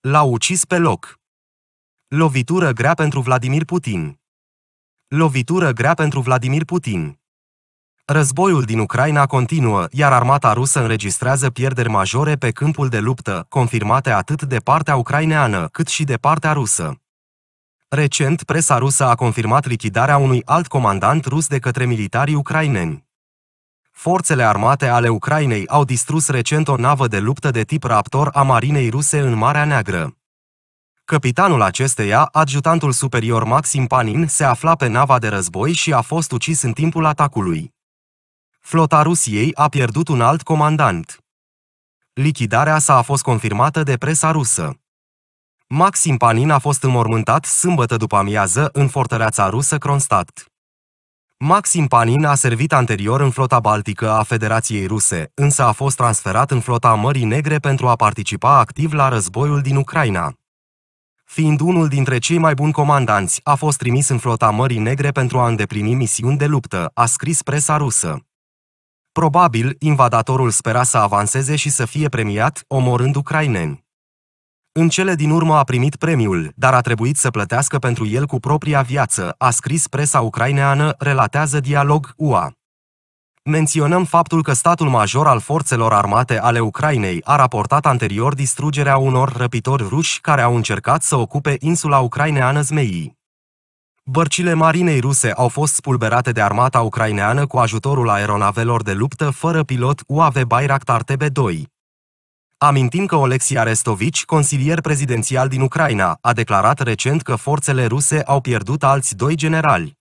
L-a ucis pe loc. Lovitură grea pentru Vladimir Putin. Lovitură grea pentru Vladimir Putin. Războiul din Ucraina continuă, iar armata rusă înregistrează pierderi majore pe câmpul de luptă, confirmate atât de partea ucraineană, cât și de partea rusă. Recent, presa rusă a confirmat lichidarea unui alt comandant rus de către militarii ucraineni. Forțele armate ale Ucrainei au distrus recent o navă de luptă de tip Raptor a marinei ruse în Marea Neagră. Capitanul acesteia, adjutantul superior Maxim Panin, se afla pe nava de război și a fost ucis în timpul atacului. Flota Rusiei a pierdut un alt comandant. Lichidarea sa a fost confirmată de presa rusă. Maxim Panin a fost înmormântat sâmbătă după amiază în fortăreața rusă Kronstadt. Maxim Panin a servit anterior în flota baltică a Federației Ruse, însă a fost transferat în flota Mării Negre pentru a participa activ la războiul din Ucraina. Fiind unul dintre cei mai buni comandanți, a fost trimis în flota Mării Negre pentru a îndeplini misiuni de luptă, a scris presa rusă. Probabil, invadatorul spera să avanseze și să fie premiat, omorând ucraineni. În cele din urmă a primit premiul, dar a trebuit să plătească pentru el cu propria viață, a scris presa ucraineană, relatează Dialog UA. Menționăm faptul că statul major al forțelor armate ale Ucrainei a raportat anterior distrugerea unor răpitori ruși care au încercat să ocupe insula ucraineană Zmeii. Bărcile marinei ruse au fost spulberate de armata ucraineană cu ajutorul aeronavelor de luptă fără pilot UAV Bayraktar TB2. Amintim că Oleksiy Arestovici, consilier prezidențial din Ucraina, a declarat recent că forțele ruse au pierdut alți doi generali.